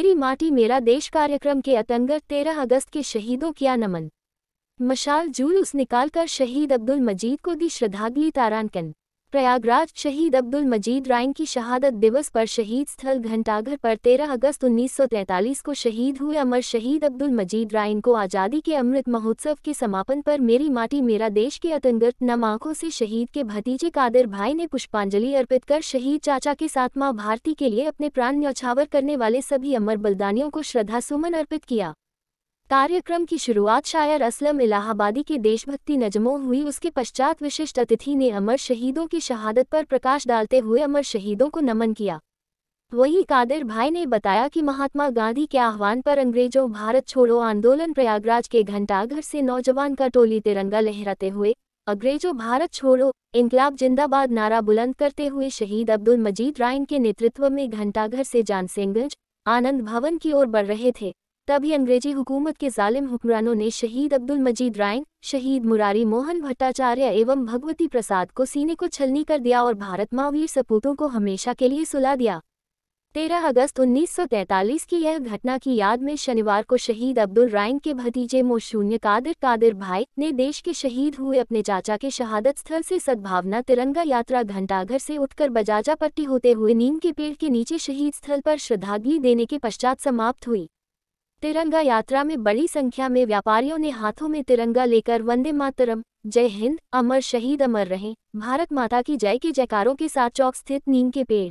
मेरी माटी मेरा देश कार्यक्रम के अतंगत तेरह अगस्त के शहीदों किया नमन मशाल जुलूस निकालकर शहीद अब्दुल मजीद को दी श्रद्धांजलि तारानकन प्रयागराज शहीद अब्दुल मजीद राइन की शहादत दिवस पर शहीद स्थल घंटाघर पर 13 अगस्त 1943 को शहीद हुए अमर शहीद अब्दुल मजीद राइन को आज़ादी के अमृत महोत्सव के समापन पर मेरी माटी मेरा देश के अतंगत नम से शहीद के भतीजे कादिर भाई ने पुष्पांजलि अर्पित कर शहीद चाचा के साथ माँ भारती के लिए अपने प्राण न्यौछावर करने वाले सभी अमर बलिदानियों को श्रद्धासुमन अर्पित किया कार्यक्रम की शुरुआत शायर असलम इलाहाबादी के देशभक्ति नजमों हुई उसके पश्चात विशिष्ट अतिथि ने अमर शहीदों की शहादत पर प्रकाश डालते हुए अमर शहीदों को नमन किया वही कादिर भाई ने बताया कि महात्मा गांधी के आह्वान पर अंग्रेजों भारत छोड़ो आंदोलन प्रयागराज के घंटाघर से नौजवान का टोली तिरंगा लहराते हुए अंग्रेजों भारत छोड़ो इंकलाब जिंदाबाद नारा बुलंद करते हुए शहीद अब्दुल मजीद राइन के नेतृत्व में घंटाघर से जानसिंगज आनंद भवन की ओर बढ़ रहे थे तभी अंग्रेजी हुकूमत के जालिम हुक्मरानों ने शहीद अब्दुल मजीद रायन शहीद मुरारी मोहन भट्टाचार्य एवं भगवती प्रसाद को सीने को छलनी कर दिया और भारत महावीर सपूतों को हमेशा के लिए सुला दिया 13 अगस्त 1943 की यह घटना की याद में शनिवार को शहीद अब्दुल रायन के भतीजे मोशून्य कादिर कादिर भाई ने देश के शहीद हुए अपने चाचा के शहादत स्थल से सद्भावना तिरंगा यात्रा घंटाघर से उठकर बजाजा पट्टी होते हुए नीम के पेड़ के नीचे शहीद स्थल पर श्रद्धांजलि देने के पश्चात समाप्त हुई तिरंगा यात्रा में बड़ी संख्या में व्यापारियों ने हाथों में तिरंगा लेकर वंदे मातरम जय हिंद अमर शहीद अमर रहे भारत माता की जय के जयकारों के साथ चौक स्थित नीम के पेड़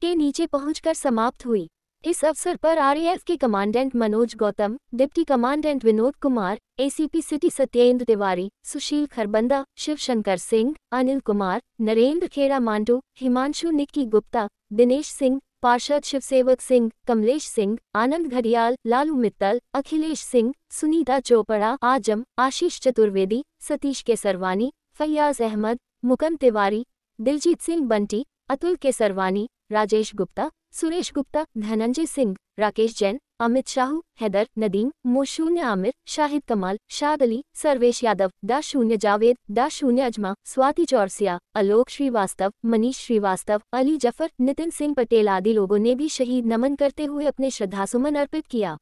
के नीचे पहुंचकर समाप्त हुई इस अवसर पर आरएएफ के commandant Manoj Gautam deputy commandant Vinod Kumar ACP city Satyendra Tiwari Sushil Kharbanda Shivshankar Singh Anil Kumar Narendra Kheda Mando Himanshu Nikki Gupta Dinesh Singh पार्षद शिवसेवक सिंह कमलेश सिंह आनंद घड़ियाल लालू मित्तल अखिलेश सिंह सुनीता चोपड़ा आजम आशीष चतुर्वेदी सतीश केसरवानी फैयाज अहमद मुकम तिवारी दिलजीत सिंह बंटी अतुल केसरवानी राजेश गुप्ता सुरेश गुप्ता धनंजय सिंह राकेश जैन अमित शाह हैदर नदीम मोशून्य शून्य आमिर शाहिद कमाल शाद अली सर्वेश यादव दा शून्य जावेद दा शून्य अजमा स्वाति चौरसिया आलोक श्रीवास्तव मनीष श्रीवास्तव अली जफर नितिन सिंह पटेल आदि लोगों ने भी शहीद नमन करते हुए अपने श्रद्धासुमन अर्पित किया